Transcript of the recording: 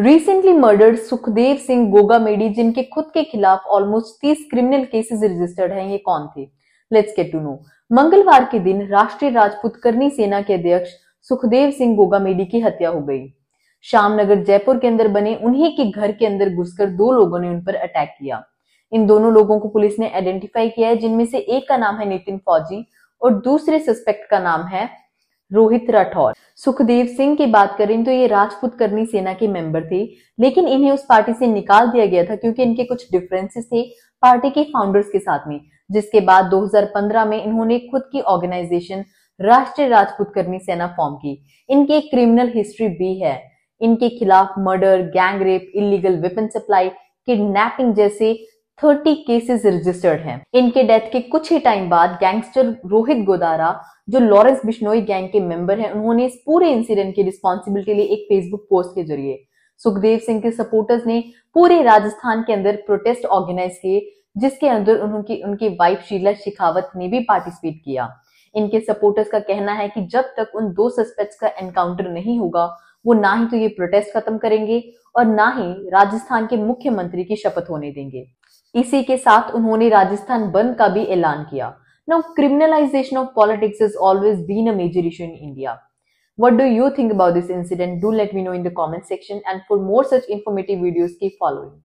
Recently murdered Sukhdev Singh Gogamedi जिनके खुद के खिलाफ ऑलमोस्ट तीस क्रिमिनल केसेस रजिस्टर्ड हैं ये कौन थे लेट्स गेट टू नो मंगलवार के दिन राष्ट्रीय राजपूत करनी सेना के अध्यक्ष सुखदेव सिंह गोगा मेडी की हत्या हो गई श्याम नगर जयपुर के अंदर बने उन्हीं के घर के अंदर घुसकर दो लोगों ने उन पर अटैक किया इन दोनों लोगों को पुलिस ने आइडेंटिफाई किया है जिनमें से एक का नाम है नितिन फौजी और दूसरे सस्पेक्ट का नाम है रोहित राठौर सुखदेव सिंह की बात करें तो ये राजपूत करनी सेना के मेंबर थे लेकिन इन्हें उस पार्टी से निकाल दिया गया था क्योंकि इनके कुछ डिफरेंसेस थे पार्टी के फाउंडर्स के साथ में जिसके बाद 2015 में इन्होंने खुद की ऑर्गेनाइजेशन राष्ट्रीय राजपूत करनी सेना फॉर्म की इनकी एक क्रिमिनल हिस्ट्री भी है इनके खिलाफ murder gang rape illegal weapon supply kidnapping जैसे थर्टी केसेस रजिस्टर्ड हैं इनके डेथ के कुछ ही टाइम बाद गैंगस्टर रोहित गोदारा जो लॉरेंस बिश्नोई गैंग के मेंबर हैं उन्होंने इस पूरे इंसिडेंट की रिस्पॉन्सिबिलिटी लिए एक फेसबुक पोस्ट के जरिए सुखदेव सिंह के सपोर्टर्स ने पूरे राजस्थान के अंदर प्रोटेस्ट ऑर्गेनाइज किए जिसके अंदर उनकी उनकी वाइफ शीला शिखावत ने भी पार्टिसिपेट किया इनके सपोर्टर्स का कहना है कि जब तक उन दो सस्पेक्ट्स का एनकाउंटर नहीं होगा वो ना ही तो ये प्रोटेस्ट खत्म करेंगे और ना ही राजस्थान के मुख्यमंत्री की शपथ होने देंगे इसी के साथ उन्होंने राजस्थान बंद का भी ऐलान किया Now, criminalization of politics has always been a major issue in India. What do you think about this incident? Do let me know in the comment section and for more such informative videos keep following.